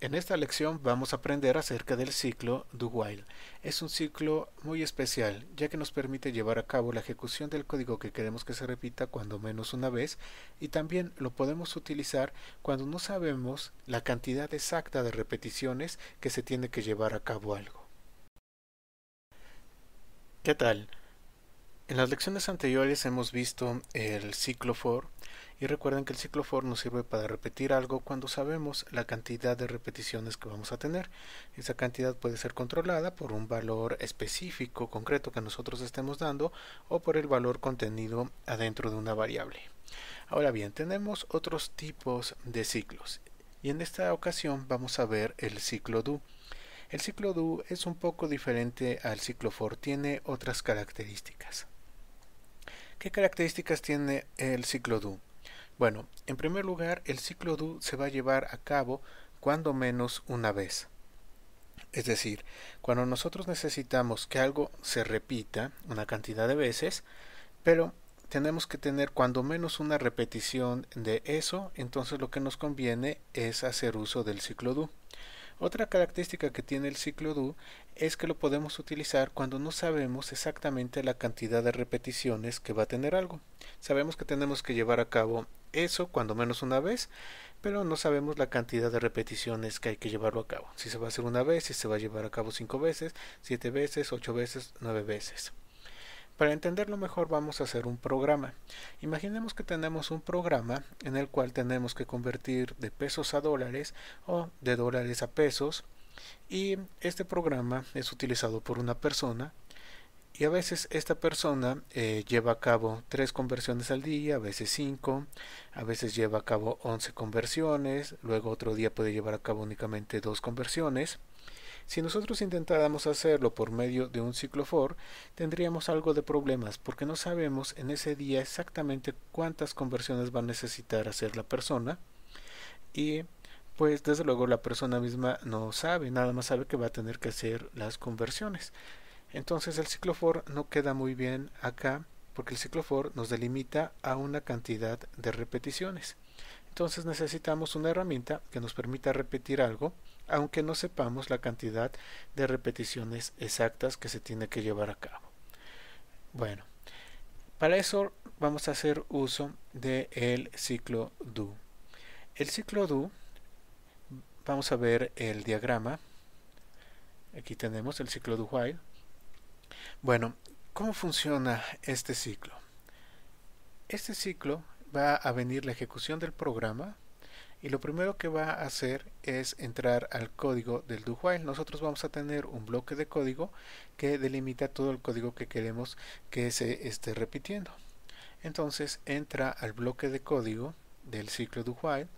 En esta lección vamos a aprender acerca del ciclo do while. Es un ciclo muy especial, ya que nos permite llevar a cabo la ejecución del código que queremos que se repita cuando menos una vez y también lo podemos utilizar cuando no sabemos la cantidad exacta de repeticiones que se tiene que llevar a cabo algo. ¿Qué tal? En las lecciones anteriores hemos visto el ciclo for y recuerden que el ciclo for nos sirve para repetir algo cuando sabemos la cantidad de repeticiones que vamos a tener. Esa cantidad puede ser controlada por un valor específico, concreto que nosotros estemos dando o por el valor contenido adentro de una variable. Ahora bien, tenemos otros tipos de ciclos y en esta ocasión vamos a ver el ciclo do. El ciclo do es un poco diferente al ciclo for, tiene otras características. ¿Qué características tiene el ciclo do? Bueno, en primer lugar, el ciclo do se va a llevar a cabo cuando menos una vez. Es decir, cuando nosotros necesitamos que algo se repita una cantidad de veces, pero tenemos que tener cuando menos una repetición de eso, entonces lo que nos conviene es hacer uso del ciclo do. Otra característica que tiene el ciclo do es que lo podemos utilizar cuando no sabemos exactamente la cantidad de repeticiones que va a tener algo. Sabemos que tenemos que llevar a cabo eso cuando menos una vez, pero no sabemos la cantidad de repeticiones que hay que llevarlo a cabo. Si se va a hacer una vez, si se va a llevar a cabo cinco veces, siete veces, ocho veces, nueve veces. Para entenderlo mejor vamos a hacer un programa. Imaginemos que tenemos un programa en el cual tenemos que convertir de pesos a dólares o de dólares a pesos y este programa es utilizado por una persona y a veces esta persona eh, lleva a cabo tres conversiones al día, a veces cinco, a veces lleva a cabo once conversiones, luego otro día puede llevar a cabo únicamente dos conversiones si nosotros intentáramos hacerlo por medio de un ciclofor, tendríamos algo de problemas porque no sabemos en ese día exactamente cuántas conversiones va a necesitar hacer la persona y pues desde luego la persona misma no sabe, nada más sabe que va a tener que hacer las conversiones. Entonces el ciclofor no queda muy bien acá porque el ciclofor nos delimita a una cantidad de repeticiones. Entonces necesitamos una herramienta que nos permita repetir algo, aunque no sepamos la cantidad de repeticiones exactas que se tiene que llevar a cabo. Bueno, para eso vamos a hacer uso del el ciclo do. El ciclo do, vamos a ver el diagrama. Aquí tenemos el ciclo do while. Bueno, ¿cómo funciona este ciclo? Este ciclo va a venir la ejecución del programa y lo primero que va a hacer es entrar al código del do while. Nosotros vamos a tener un bloque de código que delimita todo el código que queremos que se esté repitiendo. Entonces entra al bloque de código del ciclo do while.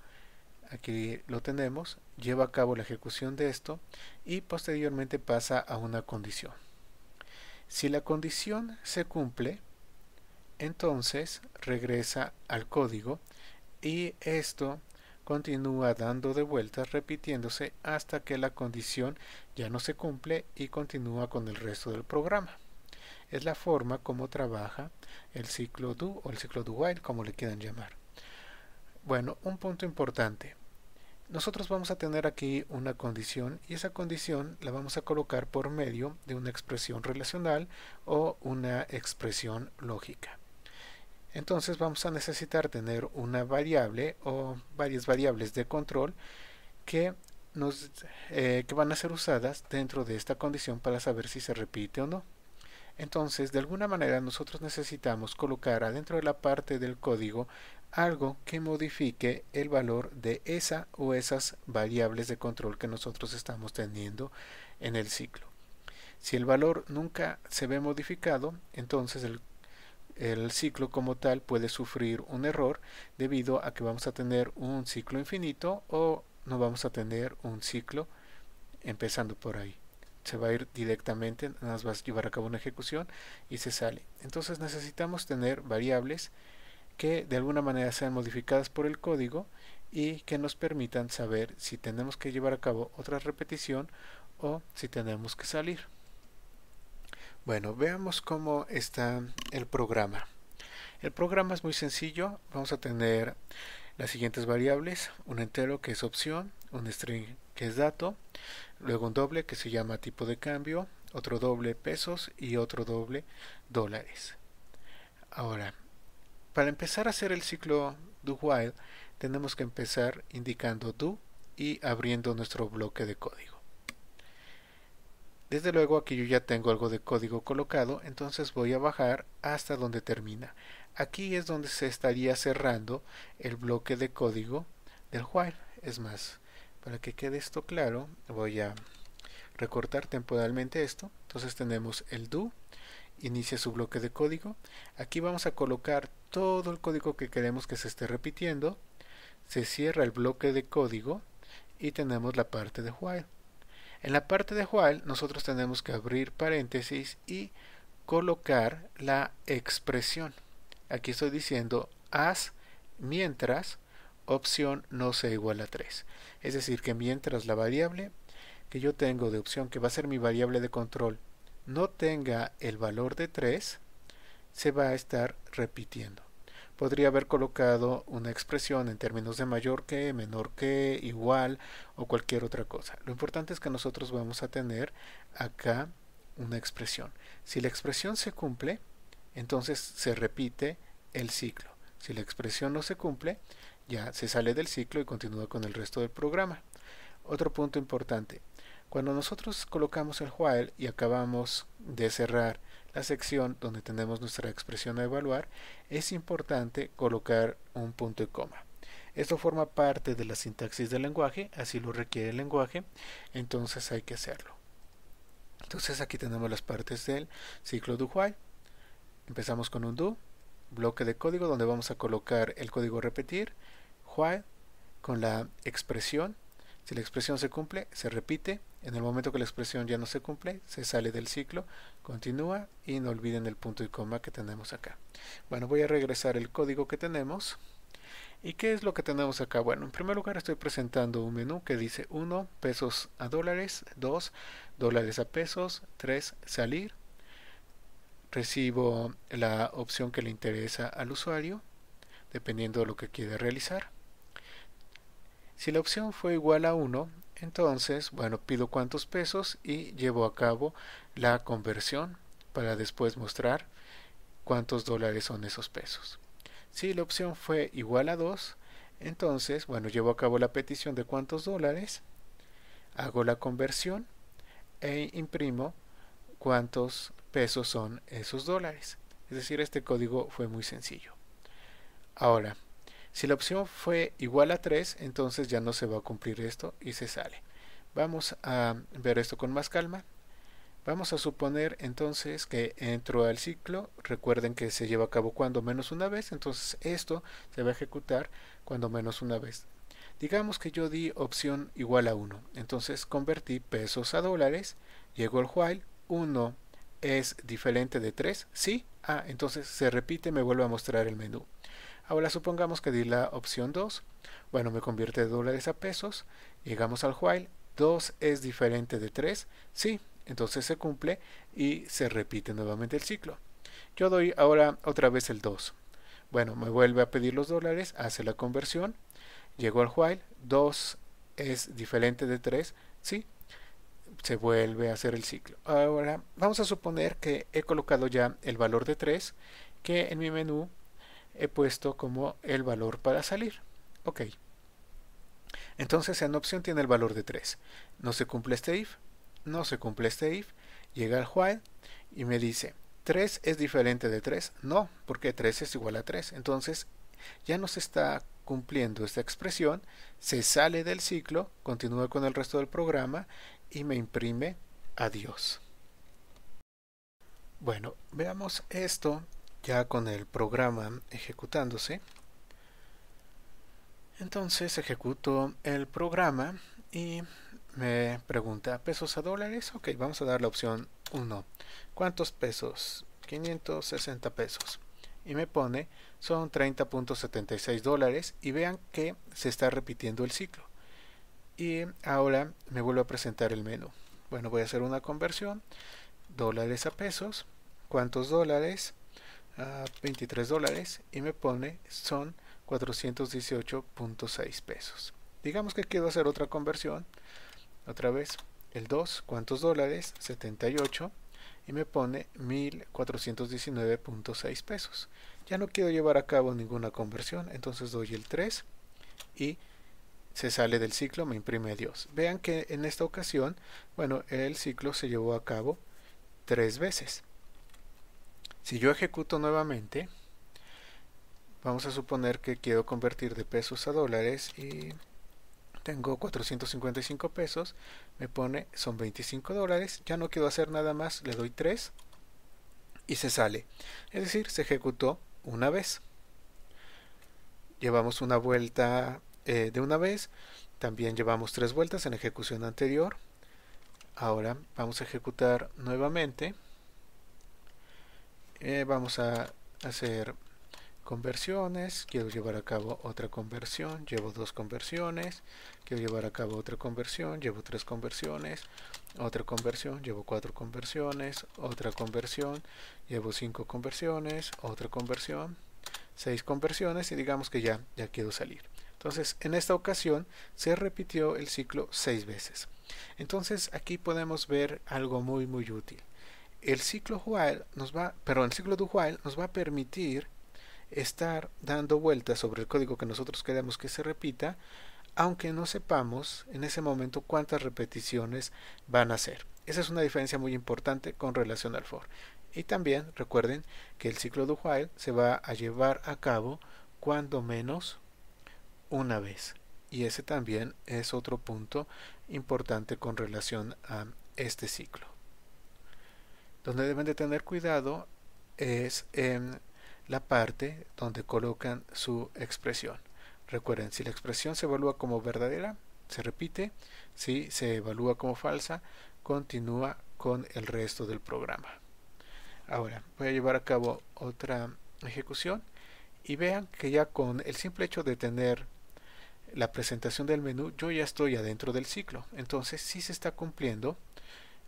Aquí lo tenemos, lleva a cabo la ejecución de esto y posteriormente pasa a una condición. Si la condición se cumple, entonces regresa al código y esto continúa dando de vueltas repitiéndose hasta que la condición ya no se cumple y continúa con el resto del programa. Es la forma como trabaja el ciclo do o el ciclo do while como le quieran llamar. Bueno, un punto importante. Nosotros vamos a tener aquí una condición y esa condición la vamos a colocar por medio de una expresión relacional o una expresión lógica. Entonces vamos a necesitar tener una variable o varias variables de control que, nos, eh, van a ser usadas dentro de esta condición para saber si se repite o no. Entonces, de alguna manera nosotros necesitamos colocar adentro de la parte del código algo que modifique el valor de esa o esas variables de control que nosotros estamos teniendo en el ciclo. Si el valor nunca se ve modificado, entonces el el ciclo como tal puede sufrir un error debido a que vamos a tener un ciclo infinito o no vamos a tener un ciclo empezando por ahí se va a ir directamente, nos va a llevar a cabo una ejecución y se sale. Entonces necesitamos tener variables que de alguna manera sean modificadas por el código y que nos permitan saber si tenemos que llevar a cabo otra repetición o si tenemos que salir. Bueno, veamos cómo está el programa. El programa es muy sencillo. Vamos a tener las siguientes variables. Un entero que es opción, un string que es dato, luego un doble que se llama tipo de cambio, otro doble pesos y otro doble dólares. Ahora, para empezar a hacer el ciclo do while, tenemos que empezar indicando do y abriendo nuestro bloque de código. Desde luego aquí yo ya tengo algo de código colocado, entonces voy a bajar hasta donde termina. Aquí es donde se estaría cerrando el bloque de código del while. Es más, para que quede esto claro, voy a recortar temporalmente esto. Entonces tenemos el do, inicia su bloque de código. Aquí vamos a colocar todo el código que queremos que se esté repitiendo. Se cierra el bloque de código y tenemos la parte de while. En la parte de while nosotros tenemos que abrir paréntesis y colocar la expresión. Aquí estoy diciendo as mientras opción no sea igual a 3. Es decir, que mientras la variable que yo tengo de opción, que va a ser mi variable de control, no tenga el valor de 3, se va a estar repitiendo podría haber colocado una expresión en términos de mayor que, menor que, igual o cualquier otra cosa. Lo importante es que nosotros vamos a tener acá una expresión. Si la expresión se cumple, entonces se repite el ciclo. Si la expresión no se cumple, ya se sale del ciclo y continúa con el resto del programa. Otro punto importante. Cuando nosotros colocamos el while y acabamos de cerrar la sección donde tenemos nuestra expresión a evaluar, es importante colocar un punto y coma. Esto forma parte de la sintaxis del lenguaje, así lo requiere el lenguaje, entonces hay que hacerlo. Entonces aquí tenemos las partes del ciclo do while. Empezamos con un do, bloque de código donde vamos a colocar el código repetir, while, con la expresión si la expresión se cumple, se repite. En el momento que la expresión ya no se cumple, se sale del ciclo, continúa y no olviden el punto y coma que tenemos acá. Bueno, voy a regresar el código que tenemos. ¿Y qué es lo que tenemos acá? Bueno, en primer lugar estoy presentando un menú que dice 1 pesos a dólares, 2 dólares a pesos, 3 salir. Recibo la opción que le interesa al usuario, dependiendo de lo que quiera realizar. Si la opción fue igual a 1, entonces, bueno, pido cuántos pesos y llevo a cabo la conversión para después mostrar cuántos dólares son esos pesos. Si la opción fue igual a 2, entonces, bueno, llevo a cabo la petición de cuántos dólares, hago la conversión e imprimo cuántos pesos son esos dólares. Es decir, este código fue muy sencillo. Ahora, si la opción fue igual a 3, entonces ya no se va a cumplir esto y se sale. Vamos a ver esto con más calma. Vamos a suponer entonces que entro al ciclo. Recuerden que se lleva a cabo cuando menos una vez, entonces esto se va a ejecutar cuando menos una vez. Digamos que yo di opción igual a 1, entonces convertí pesos a dólares, llegó el while, 1 es diferente de 3, sí, ah, entonces se repite, me vuelve a mostrar el menú. Ahora supongamos que di la opción 2. Bueno, me convierte de dólares a pesos. Llegamos al while. 2 es diferente de 3. Sí, entonces se cumple y se repite nuevamente el ciclo. Yo doy ahora otra vez el 2. Bueno, me vuelve a pedir los dólares, hace la conversión. Llego al while. 2 es diferente de 3. Sí, se vuelve a hacer el ciclo. Ahora vamos a suponer que he colocado ya el valor de 3 que en mi menú he puesto como el valor para salir. Ok. Entonces en opción tiene el valor de 3. No se cumple este if, no se cumple este if, llega al while y me dice, 3 es diferente de 3, no, porque 3 es igual a 3. Entonces ya no se está cumpliendo esta expresión, se sale del ciclo, continúa con el resto del programa y me imprime adiós. Bueno, veamos esto ya con el programa ejecutándose. Entonces ejecuto el programa y me pregunta pesos a dólares. Ok, vamos a dar la opción 1. ¿Cuántos pesos? 560 pesos. Y me pone son 30.76 dólares y vean que se está repitiendo el ciclo. Y ahora me vuelvo a presentar el menú. Bueno, voy a hacer una conversión. Dólares a pesos. ¿Cuántos dólares? a 23 dólares y me pone son 418.6 pesos. Digamos que quiero hacer otra conversión. Otra vez, el 2, ¿cuántos dólares? 78 y me pone 1419.6 pesos. Ya no quiero llevar a cabo ninguna conversión, entonces doy el 3 y se sale del ciclo, me imprime dios Vean que en esta ocasión, bueno, el ciclo se llevó a cabo tres veces. Si yo ejecuto nuevamente, vamos a suponer que quiero convertir de pesos a dólares y tengo 455 pesos, me pone son 25 dólares, ya no quiero hacer nada más, le doy 3 y se sale. Es decir, se ejecutó una vez. Llevamos una vuelta eh, de una vez, también llevamos tres vueltas en ejecución anterior. Ahora vamos a ejecutar nuevamente. Eh, vamos a hacer conversiones, quiero llevar a cabo otra conversión, llevo dos conversiones, quiero llevar a cabo otra conversión, llevo tres conversiones, otra conversión, llevo cuatro conversiones, otra conversión, llevo cinco conversiones, otra conversión, seis conversiones y digamos que ya, ya quiero salir. Entonces, en esta ocasión se repitió el ciclo seis veces. Entonces, aquí podemos ver algo muy muy útil el ciclo while nos va, el ciclo do while nos va a permitir estar dando vueltas sobre el código que nosotros queremos que se repita, aunque no sepamos en ese momento cuántas repeticiones van a ser. Esa es una diferencia muy importante con relación al for. Y también recuerden que el ciclo do while se va a llevar a cabo cuando menos una vez. Y ese también es otro punto importante con relación a este ciclo. Donde deben de tener cuidado es en la parte donde colocan su expresión. Recuerden, si la expresión se evalúa como verdadera, se repite. Si se evalúa como falsa, continúa con el resto del programa. Ahora, voy a llevar a cabo otra ejecución y vean que ya con el simple hecho de tener la presentación del menú, yo ya estoy adentro del ciclo. Entonces, si se está cumpliendo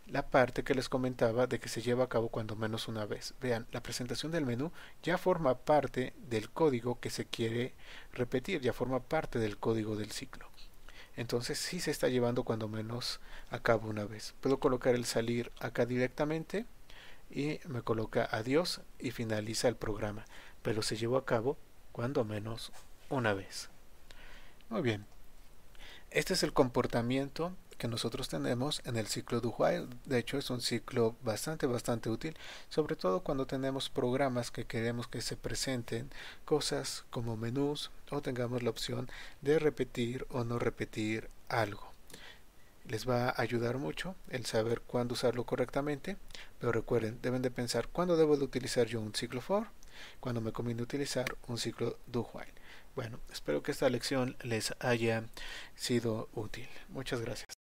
la parte que les comentaba de que se lleva a cabo cuando menos una vez. Vean, la presentación del menú ya forma parte del código que se quiere repetir, ya forma parte del código del ciclo. Entonces sí se está llevando cuando menos a cabo una vez. Puedo colocar el salir acá directamente y me coloca adiós y finaliza el programa. Pero se llevó a cabo cuando menos una vez. Muy bien. Este es el comportamiento que nosotros tenemos en el ciclo do while. De hecho, es un ciclo bastante, bastante útil, sobre todo cuando tenemos programas que queremos que se presenten cosas como menús o tengamos la opción de repetir o no repetir algo. Les va a ayudar mucho el saber cuándo usarlo correctamente, pero recuerden, deben de pensar cuándo debo de utilizar yo un ciclo for, cuando me conviene utilizar un ciclo do while. Bueno, espero que esta lección les haya sido útil. Muchas gracias.